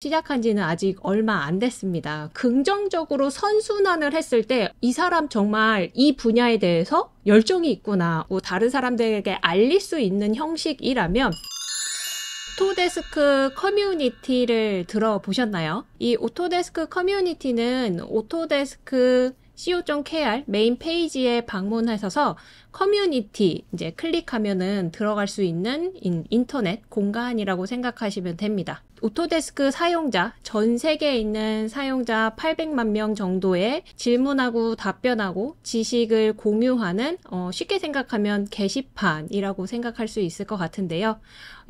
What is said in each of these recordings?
시작한 지는 아직 얼마 안 됐습니다. 긍정적으로 선순환을 했을 때 이 사람 정말 이 분야에 대해서 열정이 있구나, 뭐 다른 사람들에게 알릴 수 있는 형식이라면 오토데스크 커뮤니티를 들어보셨나요? 이 오토데스크 커뮤니티는 오토데스크 co.kr 메인 페이지에 방문하셔서 커뮤니티 이제 클릭하면은 들어갈 수 있는 인터넷 공간이라고 생각하시면 됩니다. 오토데스크 사용자, 전 세계에 있는 사용자 800만 명 정도의 질문하고 답변하고 지식을 공유하는 어, 쉽게 생각하면 게시판이라고 생각할 수 있을 것 같은데요.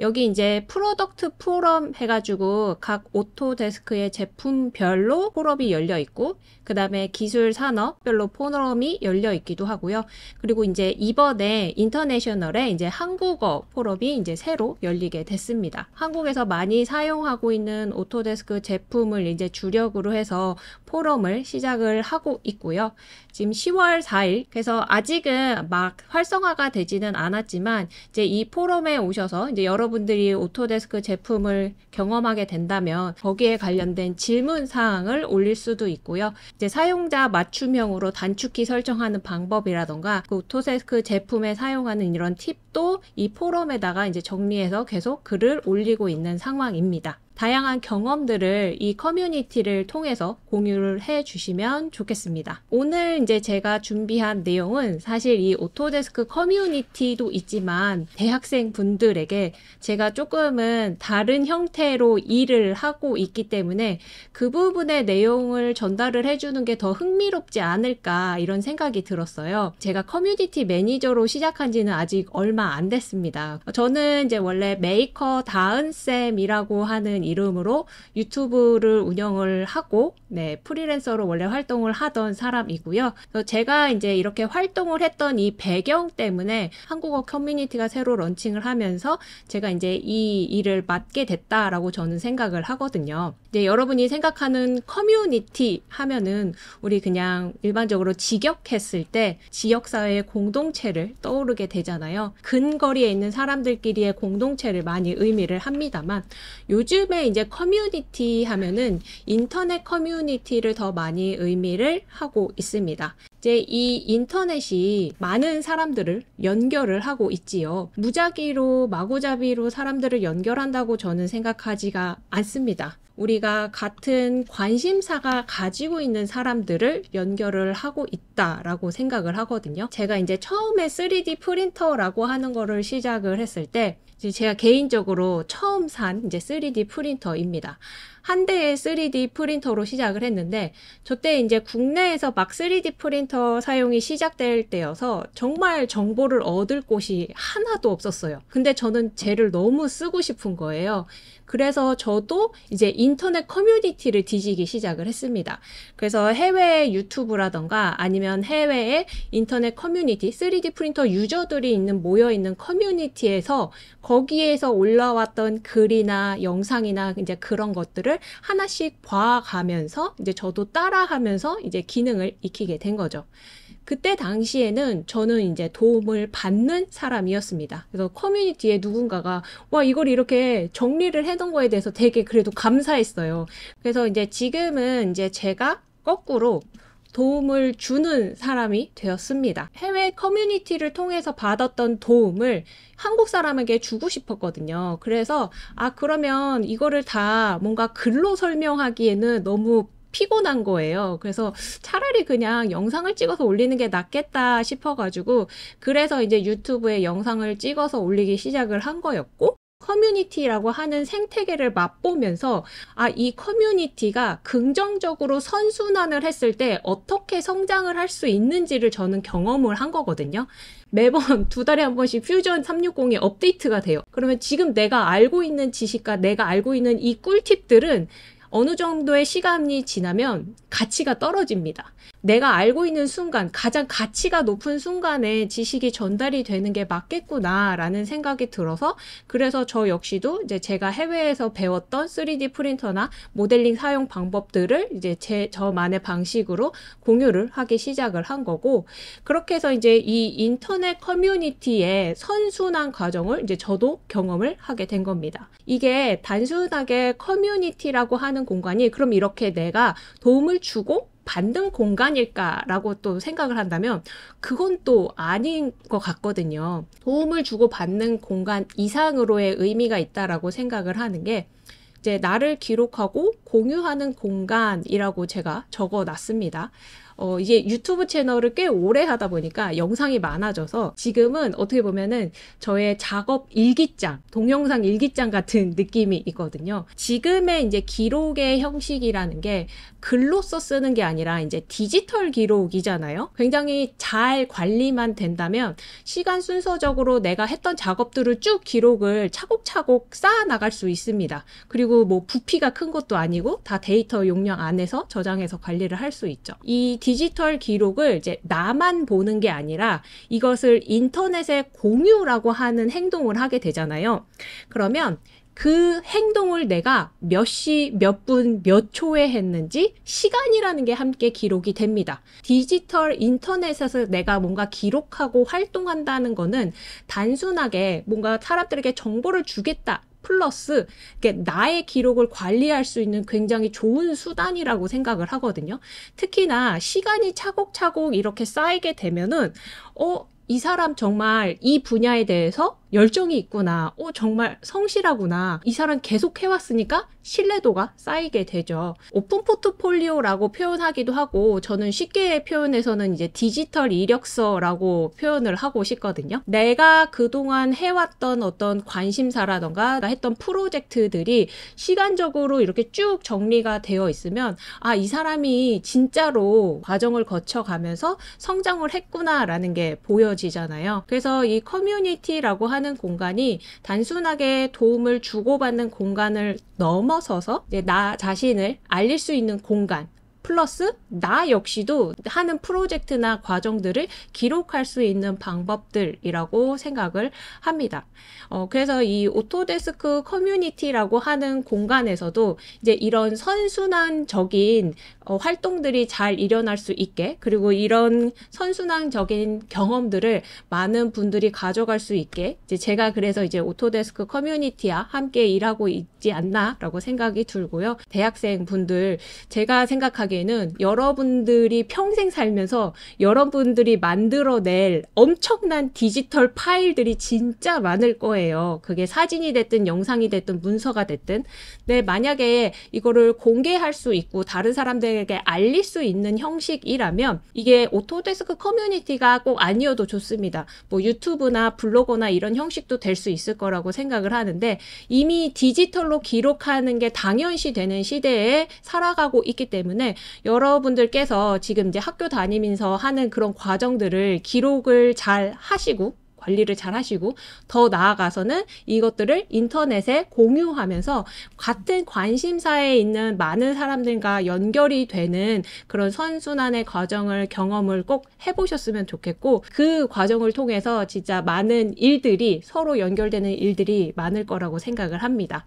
여기 이제 프로덕트 포럼 해가지고 각 오토데스크의 제품별로 포럼이 열려 있고 그 다음에 기술 산업별로 포럼이 열려 있기도 하고요. 그리고 이제 이번에 인터내셔널에 이제 한국어 포럼이 이제 새로 열리게 됐습니다. 한국에서 많이 사용 사용하고 있는 오토데스크 제품을 이제 주력으로 해서 포럼을 시작을 하고 있고요. 지금 10월 4일, 그래서 아직은 막 활성화가 되지는 않았지만, 이제 이 포럼에 오셔서 이제 여러분들이 오토데스크 제품을 경험하게 된다면, 거기에 관련된 질문 사항을 올릴 수도 있고요. 이제 사용자 맞춤형으로 단축키 설정하는 방법이라던가, 그 오토데스크 제품에 사용하는 이런 팁도 이 포럼에다가 이제 정리해서 계속 글을 올리고 있는 상황입니다. 다양한 경험들을 이 커뮤니티를 통해서 공유를 해 주시면 좋겠습니다. 오늘 이제 제가 준비한 내용은 사실 이 오토데스크 커뮤니티도 있지만 대학생 분들에게 제가 조금은 다른 형태로 일을 하고 있기 때문에 그 부분의 내용을 전달을 해주는 게 더 흥미롭지 않을까 이런 생각이 들었어요. 제가 커뮤니티 매니저로 시작한 지는 아직 얼마 안 됐습니다. 저는 이제 원래 메이커 다은쌤이라고 하는 이름으로 유튜브를 운영을 하고 네, 프리랜서로 원래 활동을 하던 사람이고요. 제가 이제 이렇게 활동을 했던 이 배경 때문에 한국어 커뮤니티가 새로 런칭을 하면서 제가 이제 이 일을 맡게 됐다라고 저는 생각을 하거든요. 이제 여러분이 생각하는 커뮤니티 하면은 우리 그냥 일반적으로 직역했을 때 지역사회의 공동체를 떠오르게 되잖아요. 근거리에 있는 사람들끼리의 공동체를 많이 의미를 합니다만 요즘에 이제 커뮤니티 하면은 인터넷 커뮤니티를 더 많이 의미를 하고 있습니다. 이제 이 인터넷이 많은 사람들을 연결을 하고 있지요. 무작위로 마구잡이로 사람들을 연결한다고 저는 생각하지가 않습니다. 우리가 같은 관심사가 가지고 있는 사람들을 연결을 하고 있다라고 생각을 하거든요. 제가 이제 처음에 3D 프린터라고 하는 거를 시작을 했을 때 제가 개인적으로 처음 산 이제 3D 프린터입니다. 한 대의 3D 프린터로 시작을 했는데 저 때 이제 국내에서 막 3D 프린터 사용이 시작될 때여서 정말 정보를 얻을 곳이 하나도 없었어요. 근데 저는 쟤를 너무 쓰고 싶은 거예요. 그래서 저도 이제 인 인터넷 커뮤니티를 뒤지기 시작을 했습니다. 그래서 해외 의 유튜브라던가 아니면 해외의 인터넷 커뮤니티, 3D 프린터 유저들이 있는 모여있는 커뮤니티에서 거기에서 올라왔던 글이나 영상이나 이제 그런 것들을 하나씩 봐가면서 이제 저도 따라하면서 이제 기능을 익히게 된 거죠. 그때 당시에는 저는 이제 도움을 받는 사람이었습니다. 그래서 커뮤니티에 누군가가 와 이걸 이렇게 정리를 해놓은 거에 대해서 되게 그래도 감사했어요. 그래서 이제 지금은 이제 제가 거꾸로 도움을 주는 사람이 되었습니다. 해외 커뮤니티를 통해서 받았던 도움을 한국 사람에게 주고 싶었거든요. 그래서, 아, 그러면 이거를 다 뭔가 글로 설명하기에는 너무 피곤한 거예요. 그래서 차라리 그냥 영상을 찍어서 올리는 게 낫겠다 싶어가지고 그래서 이제 유튜브에 영상을 찍어서 올리기 시작을 한 거였고 커뮤니티라고 하는 생태계를 맛보면서 아, 이 커뮤니티가 긍정적으로 선순환을 했을 때 어떻게 성장을 할 수 있는지를 저는 경험을 한 거거든요. 매번 두 달에 한 번씩 퓨전 360이 업데이트가 돼요. 그러면 지금 내가 알고 있는 지식과 내가 알고 있는 이 꿀팁들은 어느 정도의 시간이 지나면 가치가 떨어집니다. 내가 알고 있는 순간, 가장 가치가 높은 순간에 지식이 전달이 되는 게 맞겠구나라는 생각이 들어서 그래서 저 역시도 이제 제가 해외에서 배웠던 3D 프린터나 모델링 사용 방법들을 이제 제 저만의 방식으로 공유를 하기 시작을 한 거고 그렇게 해서 이제 이 인터넷 커뮤니티의 선순환 과정을 이제 저도 경험을 하게 된 겁니다. 이게 단순하게 커뮤니티라고 하는 공간이 그럼 이렇게 내가 도움을 주고 받는 공간일까라고 또 생각을 한다면 그건 또 아닌 것 같거든요. 도움을 주고 받는 공간 이상으로의 의미가 있다라고 생각을 하는 게 이제 나를 기록하고 공유하는 공간이라고 제가 적어 놨습니다. 어, 이제 유튜브 채널을 꽤 오래 하다 보니까 영상이 많아져서 지금은 어떻게 보면은 저의 작업 일기장, 동영상 일기장 같은 느낌이 있거든요. 지금의 이제 기록의 형식이라는 게 글로써 쓰는 게 아니라 이제 디지털 기록이잖아요. 굉장히 잘 관리만 된다면 시간 순서적으로 내가 했던 작업들을 쭉 기록을 차곡차곡 쌓아 나갈 수 있습니다. 그리고 뭐 부피가 큰 것도 아니고 다 데이터 용량 안에서 저장해서 관리를 할 수 있죠. 이 디지털 기록을 이제 나만 보는 게 아니라 이것을 인터넷에 공유라고 하는 행동을 하게 되잖아요. 그러면 그 행동을 내가 몇 시, 몇 분, 몇 초에 했는지 시간이라는 게 함께 기록이 됩니다. 디지털 인터넷에서 내가 뭔가 기록하고 활동한다는 거는 단순하게 뭔가 사람들에게 정보를 주겠다 플러스 나의 기록을 관리할 수 있는 굉장히 좋은 수단이라고 생각을 하거든요. 특히나 시간이 차곡차곡 이렇게 쌓이게 되면은 어, 이 사람 정말 이 분야에 대해서 열정이 있구나. 어, 정말 성실하구나. 이 사람 계속 해왔으니까 신뢰도가 쌓이게 되죠. 오픈 포트폴리오라고 표현하기도 하고, 저는 쉽게 표현해서는 이제 디지털 이력서라고 표현을 하고 싶거든요. 내가 그동안 해왔던 어떤 관심사라던가 했던 프로젝트들이 시간적으로 이렇게 쭉 정리가 되어 있으면, 아, 이 사람이 진짜로 과정을 거쳐가면서 성장을 했구나라는 게 보여지잖아요. 그래서 이 커뮤니티라고 하는 하는 공간이 단순하게 도움을 주고받는 공간을 넘어서서 나 자신을 알릴 수 있는 공간, 플러스 나 역시도 하는 프로젝트나 과정들을 기록할 수 있는 방법들이라고 생각을 합니다. 어, 그래서 이 오토데스크 커뮤니티라고 하는 공간에서도 이제 이런 선순환적인 어, 활동들이 잘 일어날 수 있게 그리고 이런 선순환적인 경험들을 많은 분들이 가져갈 수 있게 이제 제가 그래서 이제 오토데스크 커뮤니티와 함께 일하고 있지 않나라고 생각이 들고요. 대학생 분들 제가 생각하기 생각에는 여러분들이 평생 살면서 여러분들이 만들어낼 엄청난 디지털 파일들이 진짜 많을 거예요. 그게 사진이 됐든 영상이 됐든 문서가 됐든. 근데 네, 만약에 이거를 공개할 수 있고 다른 사람들에게 알릴 수 있는 형식이라면 이게 오토데스크 커뮤니티가 꼭 아니어도 좋습니다. 뭐 유튜브나 블로거나 이런 형식도 될 수 있을 거라고 생각을 하는데 이미 디지털로 기록하는 게 당연시 되는 시대에 살아가고 있기 때문에 여러분들께서 지금 이제 학교 다니면서 하는 그런 과정들을 기록을 잘 하시고 관리를 잘 하시고 더 나아가서는 이것들을 인터넷에 공유하면서 같은 관심사에 있는 많은 사람들과 연결이 되는 그런 선순환의 과정을 경험을 꼭 해보셨으면 좋겠고 그 과정을 통해서 진짜 많은 일들이 서로 연결되는 일들이 많을 거라고 생각을 합니다.